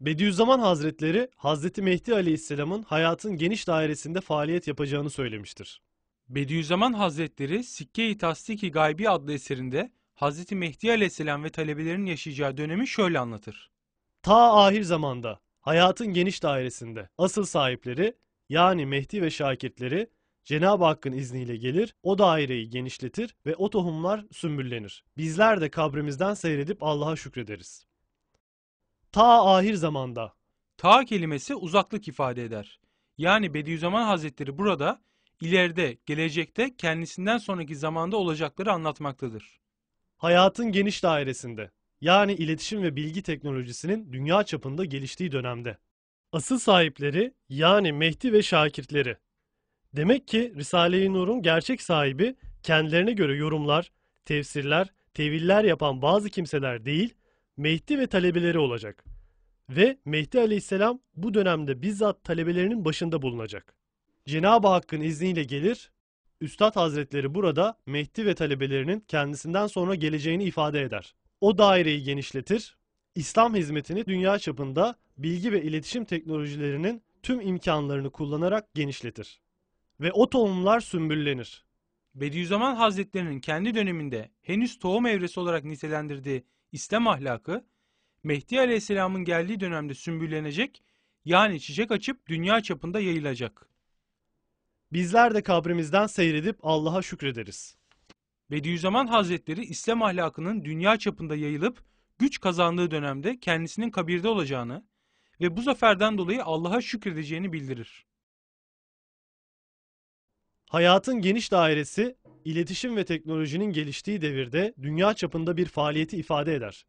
Bediüzzaman Hazretleri Hazreti Mehdi Aleyhisselam'ın hayatın geniş dairesinde faaliyet yapacağını söylemiştir. Bediüzzaman Hazretleri Sikke-i Tasdiki Gaybi adlı eserinde Hazreti Mehdi Aleyhisselam ve talebelerinin yaşayacağı dönemi şöyle anlatır. Ta ahir zamanda hayatın geniş dairesinde asıl sahipleri yani Mehdi ve şakirtleri Cenab-ı Hakk'ın izniyle gelir, o daireyi genişletir ve o tohumlar sümbüllenir. Bizler de kabrimizden seyredip Allah'a şükrederiz. Ta ahir zamanda. Ta kelimesi uzaklık ifade eder. Yani Bediüzzaman Hazretleri burada ileride, gelecekte kendisinden sonraki zamanda olacakları anlatmaktadır. Hayatın geniş dairesinde yani iletişim ve bilgi teknolojisinin dünya çapında geliştiği dönemde. Asıl sahipleri yani Mehdi ve şakirtleri. Demek ki Risale-i Nur'un gerçek sahibi kendilerine göre yorumlar, tefsirler, teviller yapan bazı kimseler değil, Mehdi ve talebeleri olacak. Ve Mehdi aleyhisselam bu dönemde bizzat talebelerinin başında bulunacak. Cenab-ı Hakk'ın izniyle gelir, Üstad Hazretleri burada Mehdi ve talebelerinin kendisinden sonra geleceğini ifade eder. O daireyi genişletir, İslam hizmetini dünya çapında bilgi ve iletişim teknolojilerinin tüm imkanlarını kullanarak genişletir. Ve o tohumlar sümbüllenir. Bediüzzaman Hazretlerinin kendi döneminde henüz tohum evresi olarak nitelendirdiği İslam ahlakı Mehdi Aleyhisselam'ın geldiği dönemde sümbüllenecek, yani çiçek açıp dünya çapında yayılacak. Bizler de kabrimizden seyredip Allah'a şükrederiz. Bediüzzaman Hazretleri İslam ahlakının dünya çapında yayılıp güç kazandığı dönemde kendisinin kabirde olacağını ve bu zaferden dolayı Allah'a şükredeceğini bildirir. Hayatın geniş dairesi, iletişim ve teknolojinin geliştiği devirde dünya çapında bir faaliyeti ifade eder.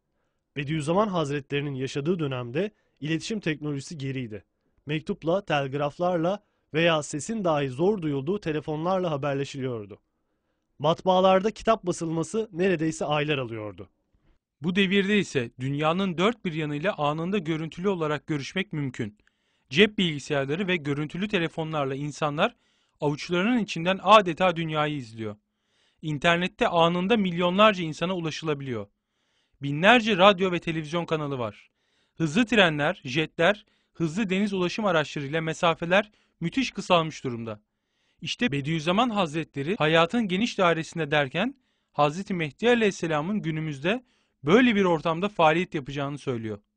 Bediüzzaman Hazretlerinin yaşadığı dönemde iletişim teknolojisi geriydi. Mektupla, telgraflarla veya sesin dahi zor duyulduğu telefonlarla haberleşiliyordu. Matbaalarda kitap basılması neredeyse aylar alıyordu. Bu devirde ise dünyanın dört bir yanıyla anında görüntülü olarak görüşmek mümkün. Cep bilgisayarları ve görüntülü telefonlarla insanlar avuçlarının içinden adeta dünyayı izliyor. İnternette anında milyonlarca insana ulaşılabiliyor binlerce radyo ve televizyon kanalı var. Hızlı trenler, jetler, hızlı deniz ulaşım araçları ile mesafeler müthiş kısalmış durumda. İşte Bediüzzaman Hazretleri hayatın geniş dairesinde derken Hazreti Mehdi Aleyhisselam'ın günümüzde böyle bir ortamda faaliyet yapacağını söylüyor.